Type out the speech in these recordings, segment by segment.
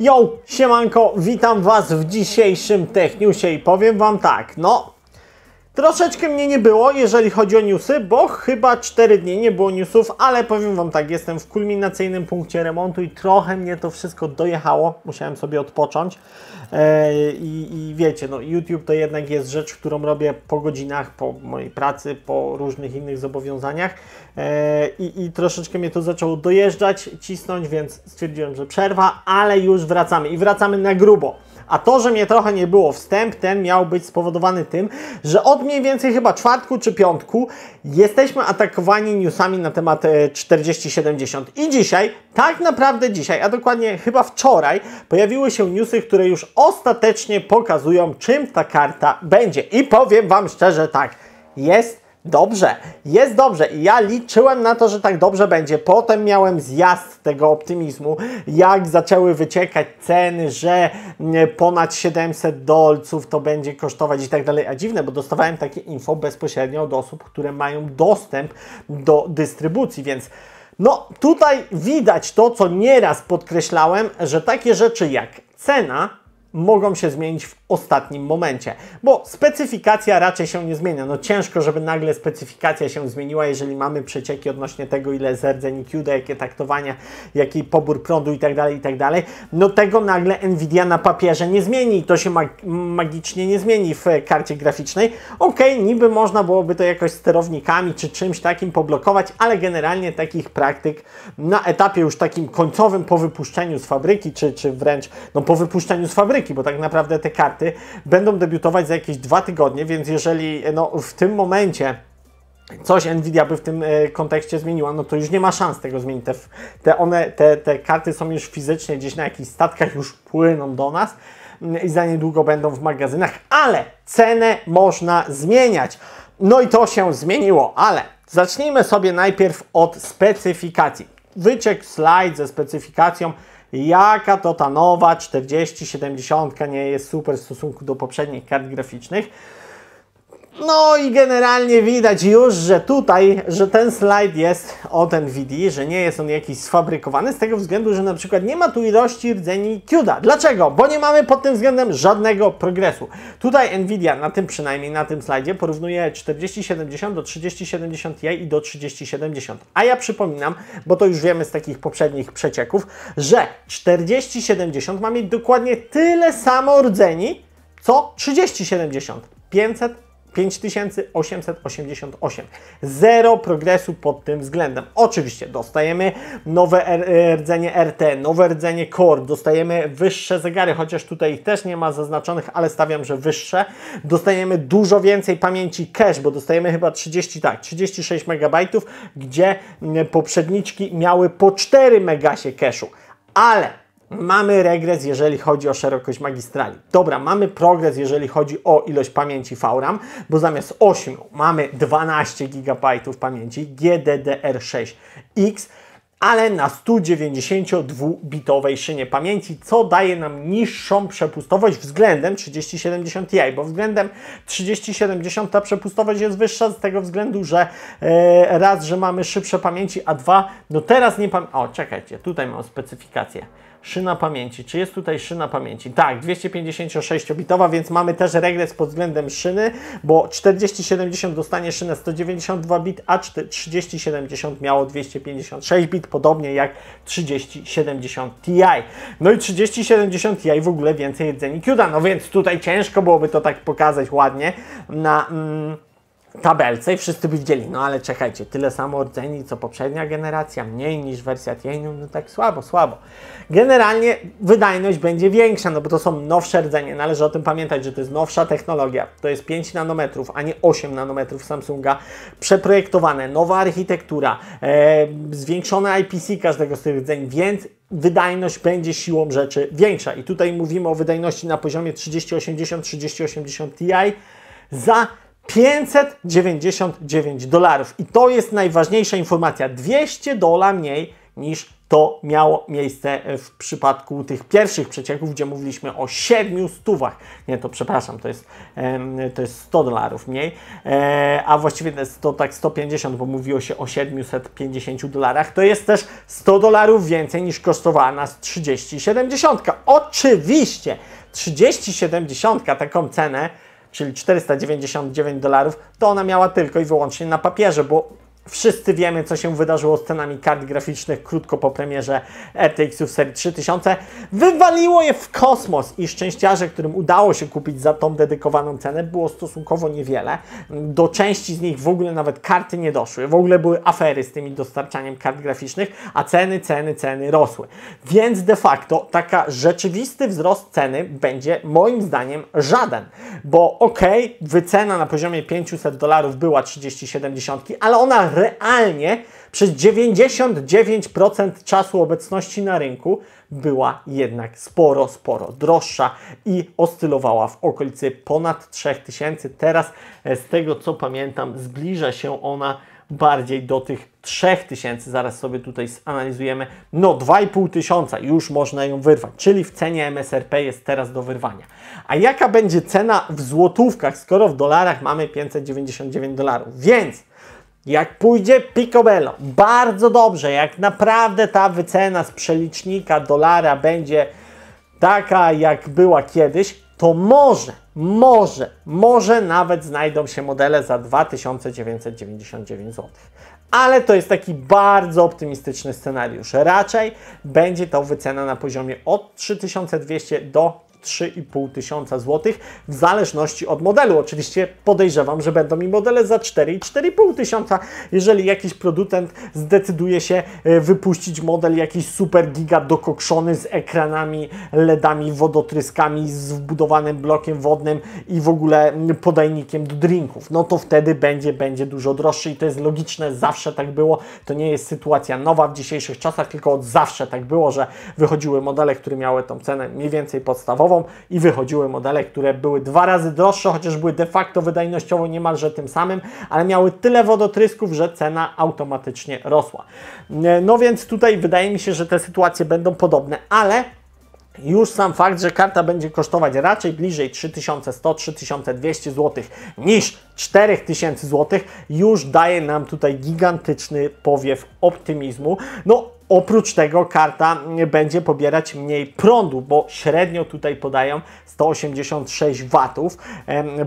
Jo, siemanko, witam Was w dzisiejszym Techniusie i powiem Wam tak, no Troszeczkę mnie nie było, jeżeli chodzi o newsy, bo chyba 4 dni nie było newsów, ale powiem Wam tak, jestem w kulminacyjnym punkcie remontu i trochę mnie to wszystko dojechało. Musiałem sobie odpocząć. E, i, wiecie, no YouTube to jednak jest rzecz, którą robię po godzinach, po mojej pracy, po różnych innych zobowiązaniach. E, I troszeczkę mnie to zaczęło dojeżdżać, cisnąć, więc stwierdziłem, że przerwa, ale już wracamy i wracamy na grubo. A to, że mnie trochę nie było, wstęp ten miał być spowodowany tym, że od mniej więcej chyba czwartku czy piątku jesteśmy atakowani newsami na temat 4070. E, I dzisiaj, tak naprawdę dzisiaj, a dokładnie chyba wczoraj, pojawiły się newsy, które już ostatecznie pokazują, czym ta karta będzie. I powiem Wam szczerze tak, jest Dobrze, jest dobrze i ja liczyłem na to, że tak dobrze będzie. Potem miałem zjazd tego optymizmu, jak zaczęły wyciekać ceny, że mm, ponad 700 dolców to będzie kosztować i tak dalej. A dziwne, bo dostawałem takie info bezpośrednio od osób, które mają dostęp do dystrybucji, więc no tutaj widać to, co nieraz podkreślałem, że takie rzeczy jak cena mogą się zmienić w ostatnim momencie, bo specyfikacja raczej się nie zmienia. No ciężko, żeby nagle specyfikacja się zmieniła, jeżeli mamy przecieki odnośnie tego, ile zerdzeń i QD, jakie taktowania, jaki pobór prądu itd., tak itd. Tak no tego nagle Nvidia na papierze nie zmieni i to się mag magicznie nie zmieni w karcie graficznej. Ok, niby można byłoby to jakoś sterownikami czy czymś takim poblokować, ale generalnie takich praktyk na etapie już takim końcowym po wypuszczeniu z fabryki, czy, czy wręcz no, po wypuszczeniu z fabryki, bo tak naprawdę te karty będą debiutować za jakieś dwa tygodnie, więc jeżeli no, w tym momencie coś Nvidia by w tym e, kontekście zmieniła, no to już nie ma szans tego zmienić. Te, te, one, te, te karty są już fizycznie gdzieś na jakichś statkach, już płyną do nas mm, i za niedługo będą w magazynach, ale cenę można zmieniać. No i to się zmieniło, ale zacznijmy sobie najpierw od specyfikacji. Wyciek slajd ze specyfikacją jaka to ta nowa 4070 nie jest super w stosunku do poprzednich kart graficznych. No i generalnie widać już, że tutaj, że ten slajd jest ten NVIDII, że nie jest on jakiś sfabrykowany z tego względu, że na przykład nie ma tu ilości rdzeni CUDA. Dlaczego? Bo nie mamy pod tym względem żadnego progresu. Tutaj NVIDIA, na tym przynajmniej na tym slajdzie, porównuje 4070 do 3070 Ti i do 3070. A ja przypominam, bo to już wiemy z takich poprzednich przecieków, że 4070 ma mieć dokładnie tyle samo rdzeni, co 3070. 500 5888. Zero progresu pod tym względem. Oczywiście dostajemy nowe y, rdzenie RT, nowe rdzenie Core, dostajemy wyższe zegary, chociaż tutaj ich też nie ma zaznaczonych, ale stawiam, że wyższe. Dostajemy dużo więcej pamięci cache, bo dostajemy chyba 30, tak, 36 MB, gdzie poprzedniczki miały po 4 megasie cache'u. Ale Mamy regres, jeżeli chodzi o szerokość magistrali. Dobra, mamy progres, jeżeli chodzi o ilość pamięci VRAM, bo zamiast 8 mamy 12 GB pamięci GDDR6X ale na 192-bitowej szynie pamięci, co daje nam niższą przepustowość względem 3070 Ti, bo względem 3070 ta przepustowość jest wyższa z tego względu, że e, raz, że mamy szybsze pamięci, a dwa, no teraz nie pamiętam, o czekajcie, tutaj mam specyfikację, Szyna pamięci. Czy jest tutaj szyna pamięci? Tak, 256-bitowa, więc mamy też regres pod względem szyny, bo 4070 dostanie szynę 192 bit, a 3070 miało 256 bit, podobnie jak 3070 Ti. No i 3070 Ti w ogóle więcej jedzeni Qda, no więc tutaj ciężko byłoby to tak pokazać ładnie na... Mm, tabelce i wszyscy by widzieli, no ale czekajcie, tyle samo rdzeni co poprzednia generacja, mniej niż wersja Tienium, no tak słabo, słabo. Generalnie wydajność będzie większa, no bo to są nowsze rdzenie, należy no o tym pamiętać, że to jest nowsza technologia, to jest 5 nanometrów, a nie 8 nanometrów Samsunga, przeprojektowane, nowa architektura, e, zwiększone IPC każdego z tych rdzeń, więc wydajność będzie siłą rzeczy większa. I tutaj mówimy o wydajności na poziomie 3080, 3080 Ti za 599 dolarów. I to jest najważniejsza informacja. 200 dolar mniej niż to miało miejsce w przypadku tych pierwszych przecieków, gdzie mówiliśmy o 7 stówach. Nie, to przepraszam, to jest, to jest 100 dolarów mniej, e, a właściwie to jest to tak 150, bo mówiło się o 750 dolarach. To jest też 100 dolarów więcej niż kosztowała nas 3070. Oczywiście 3070 taką cenę czyli 499 dolarów, to ona miała tylko i wyłącznie na papierze, bo Wszyscy wiemy, co się wydarzyło z cenami kart graficznych krótko po premierze rtx w serii 3000. Wywaliło je w kosmos i szczęściarze, którym udało się kupić za tą dedykowaną cenę, było stosunkowo niewiele. Do części z nich w ogóle nawet karty nie doszły. W ogóle były afery z tymi dostarczaniem kart graficznych, a ceny, ceny, ceny rosły. Więc de facto taka rzeczywisty wzrost ceny będzie moim zdaniem żaden. Bo okej, okay, wycena na poziomie 500 dolarów była 3070, ale ona realnie przez 99% czasu obecności na rynku była jednak sporo, sporo droższa i oscylowała w okolicy ponad 3000. Teraz e, z tego co pamiętam zbliża się ona bardziej do tych 3000, zaraz sobie tutaj zanalizujemy, no 2500 już można ją wyrwać, czyli w cenie MSRP jest teraz do wyrwania. A jaka będzie cena w złotówkach, skoro w dolarach mamy 599 dolarów? Więc jak pójdzie picobello, bardzo dobrze, jak naprawdę ta wycena z przelicznika dolara będzie taka, jak była kiedyś, to może, może, może nawet znajdą się modele za 2999 zł. Ale to jest taki bardzo optymistyczny scenariusz. Raczej będzie to wycena na poziomie od 3200 do 3,5 tysiąca złotych, w zależności od modelu. Oczywiście podejrzewam, że będą mi modele za 4 i 4,5 tysiąca, jeżeli jakiś producent zdecyduje się e, wypuścić model jakiś super giga dokokszony z ekranami, LEDami, wodotryskami, z wbudowanym blokiem wodnym i w ogóle mm, podajnikiem do drinków. No to wtedy będzie, będzie dużo droższy i to jest logiczne, zawsze tak było. To nie jest sytuacja nowa w dzisiejszych czasach, tylko od zawsze tak było, że wychodziły modele, które miały tą cenę mniej więcej podstawową, i wychodziły modele, które były dwa razy droższe, chociaż były de facto wydajnościowo niemalże tym samym, ale miały tyle wodotrysków, że cena automatycznie rosła. E, no więc tutaj wydaje mi się, że te sytuacje będą podobne, ale już sam fakt, że karta będzie kosztować raczej bliżej 3100-3200 zł niż 4000 zł, już daje nam tutaj gigantyczny powiew optymizmu. No, Oprócz tego karta będzie pobierać mniej prądu, bo średnio tutaj podają 186 W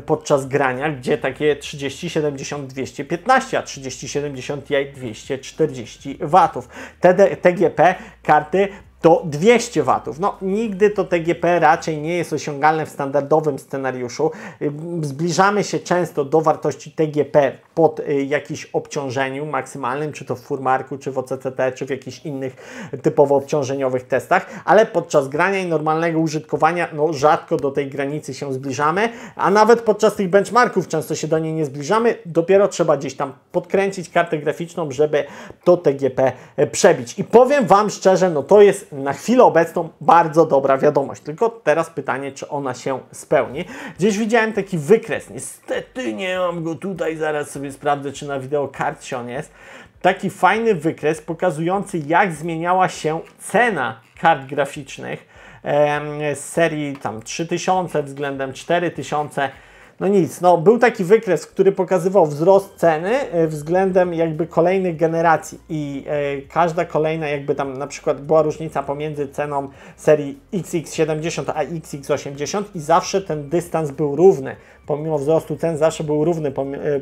podczas grania, gdzie takie 3070 215, a 3070 240 W. TGP karty do 200 W. No, nigdy to TGP raczej nie jest osiągalne w standardowym scenariuszu. Zbliżamy się często do wartości TGP pod y, jakimś obciążeniu maksymalnym, czy to w furmarku, czy w OCCT, czy w jakichś innych typowo obciążeniowych testach, ale podczas grania i normalnego użytkowania no, rzadko do tej granicy się zbliżamy, a nawet podczas tych benchmarków często się do niej nie zbliżamy. Dopiero trzeba gdzieś tam podkręcić kartę graficzną, żeby to TGP e, przebić. I powiem Wam szczerze, no to jest na chwilę obecną bardzo dobra wiadomość. Tylko teraz pytanie, czy ona się spełni. Gdzieś widziałem taki wykres, niestety nie mam go tutaj, zaraz sobie sprawdzę, czy na wideokarcie on jest. Taki fajny wykres pokazujący, jak zmieniała się cena kart graficznych z serii tam 3000 względem 4000 no nic, no był taki wykres, który pokazywał wzrost ceny e, względem jakby kolejnych generacji i e, każda kolejna jakby tam na przykład była różnica pomiędzy ceną serii XX70 a XX80 i zawsze ten dystans był równy pomimo wzrostu cen zawsze był równy e,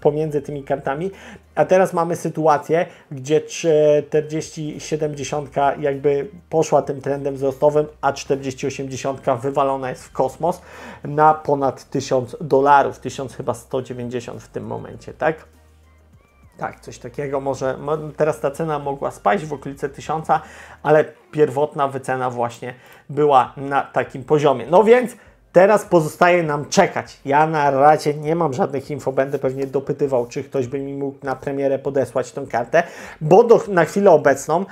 pomiędzy tymi kartami. A teraz mamy sytuację, gdzie 4070 jakby poszła tym trendem wzrostowym, a 4080 wywalona jest w kosmos na ponad 1000 dolarów, 1000 chyba 190 w tym momencie, tak? Tak, coś takiego może. Teraz ta cena mogła spaść w okolice 1000, ale pierwotna wycena właśnie była na takim poziomie. No więc Teraz pozostaje nam czekać. Ja na razie nie mam żadnych info, będę pewnie dopytywał, czy ktoś by mi mógł na premierę podesłać tą kartę, bo do, na chwilę obecną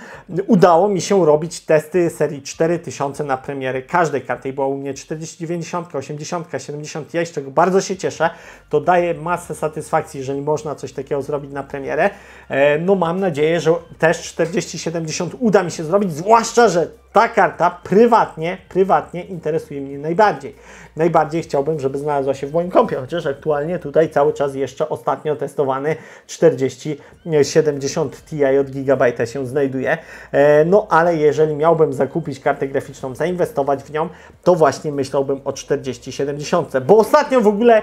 udało mi się robić testy serii 4000 na premiery każdej karty. Było była u mnie 4090, 80, 70 Ja z czego bardzo się cieszę. To daje masę satysfakcji, jeżeli można coś takiego zrobić na premierę. E, no mam nadzieję, że też 4070 uda mi się zrobić, zwłaszcza, że ta karta prywatnie, prywatnie interesuje mnie najbardziej. Najbardziej chciałbym, żeby znalazła się w moim kompie, chociaż aktualnie tutaj cały czas jeszcze ostatnio testowany 4070 Ti od Gigabyte się znajduje. E, no ale jeżeli miałbym zakupić kartę graficzną, zainwestować w nią, to właśnie myślałbym o 4070, bo ostatnio w ogóle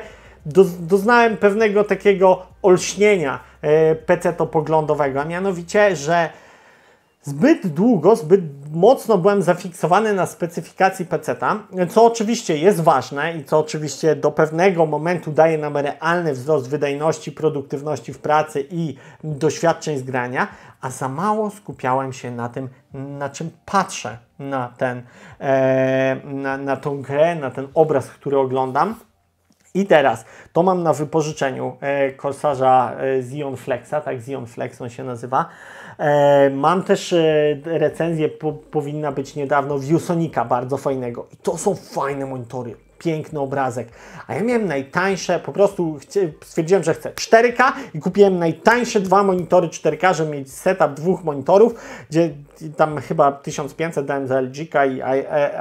doznałem pewnego takiego olśnienia e, PC-to poglądowego, a mianowicie, że Zbyt długo, zbyt mocno byłem zafiksowany na specyfikacji pc co oczywiście jest ważne i co oczywiście do pewnego momentu daje nam realny wzrost wydajności, produktywności w pracy i doświadczeń z grania, a za mało skupiałem się na tym, na czym patrzę, na, ten, e, na, na tą grę, na ten obraz, który oglądam. I teraz to mam na wypożyczeniu e, e, Zion Flexa, tak Zion Flex on się nazywa. E, mam też e, recenzję, po, powinna być niedawno, Viewsonika bardzo fajnego. I to są fajne monitory, piękny obrazek. A ja miałem najtańsze, po prostu stwierdziłem, że chcę 4K i kupiłem najtańsze dwa monitory 4K, żeby mieć setup dwóch monitorów, gdzie tam chyba 1500 dałem za LG i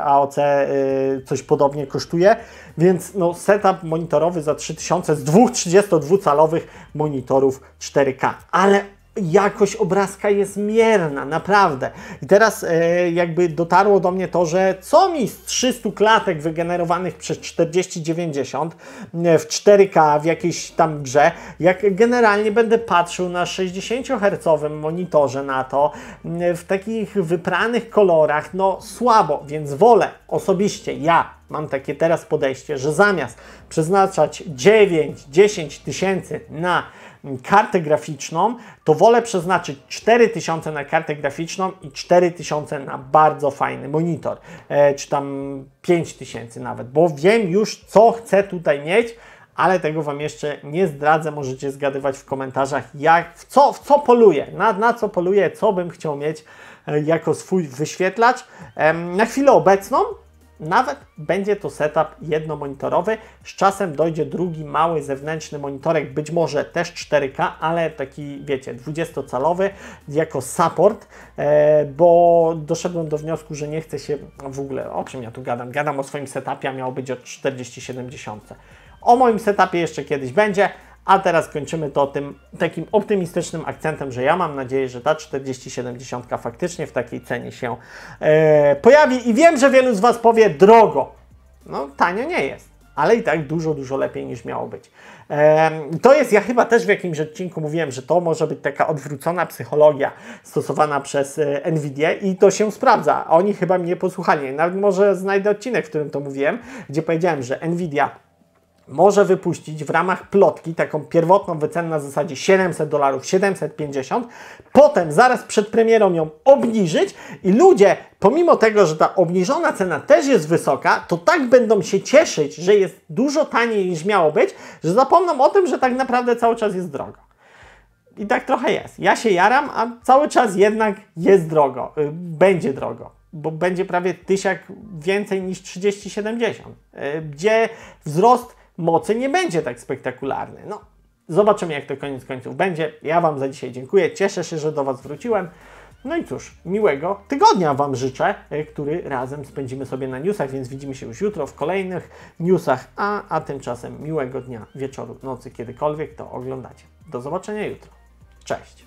AOC e, y, coś podobnie kosztuje, więc no setup monitorowy za 3000 z dwóch 32-calowych monitorów 4K. Ale jakość obrazka jest mierna, naprawdę. I teraz e, jakby dotarło do mnie to, że co mi z 300 klatek wygenerowanych przez 4090 e, w 4K w jakiejś tam grze, jak generalnie będę patrzył na 60-hercowym monitorze na to w takich wypranych kolorach, no słabo, więc wolę osobiście ja mam takie teraz podejście, że zamiast przeznaczać 9-10 tysięcy na kartę graficzną, to wolę przeznaczyć 4000 na kartę graficzną i 4000 na bardzo fajny monitor, e, czy tam 5000 nawet, bo wiem już co chcę tutaj mieć, ale tego Wam jeszcze nie zdradzę. Możecie zgadywać w komentarzach, jak, w, co, w co poluję, na, na co poluję, co bym chciał mieć e, jako swój wyświetlacz. Na chwilę obecną nawet będzie to setup jednomonitorowy, z czasem dojdzie drugi mały zewnętrzny monitorek, być może też 4K, ale taki wiecie, 20-calowy jako support, e, bo doszedłem do wniosku, że nie chcę się w ogóle, o czym ja tu gadam, gadam o swoim setupie, a miało być od 40-70. O moim setupie jeszcze kiedyś będzie. A teraz kończymy to tym takim optymistycznym akcentem, że ja mam nadzieję, że ta 4070 faktycznie w takiej cenie się e, pojawi. I wiem, że wielu z Was powie drogo. No, tanio nie jest, ale i tak dużo, dużo lepiej niż miało być. to jest, ja chyba też w jakimś odcinku mówiłem, że to może być taka odwrócona psychologia stosowana przez e, Nvidia i to się sprawdza. Oni chyba mnie posłuchali. Nawet może znajdę odcinek, w którym to mówiłem, gdzie powiedziałem, że Nvidia może wypuścić w ramach plotki taką pierwotną wycenę na zasadzie 700 dolarów, 750, potem zaraz przed premierą ją obniżyć i ludzie, pomimo tego, że ta obniżona cena też jest wysoka, to tak będą się cieszyć, że jest dużo taniej niż miało być, że zapomną o tym, że tak naprawdę cały czas jest drogo. I tak trochę jest. Ja się jaram, a cały czas jednak jest drogo. Y, będzie drogo bo będzie prawie tysiak więcej niż 30-70, y, gdzie wzrost mocy nie będzie tak spektakularny. No, zobaczymy jak to koniec końców będzie. Ja Wam za dzisiaj dziękuję, cieszę się, że do Was wróciłem. No i cóż, miłego tygodnia Wam życzę, e, który razem spędzimy sobie na newsach, więc widzimy się już jutro w kolejnych newsach, a, a tymczasem miłego dnia, wieczoru, nocy, kiedykolwiek to oglądacie. Do zobaczenia jutro. Cześć!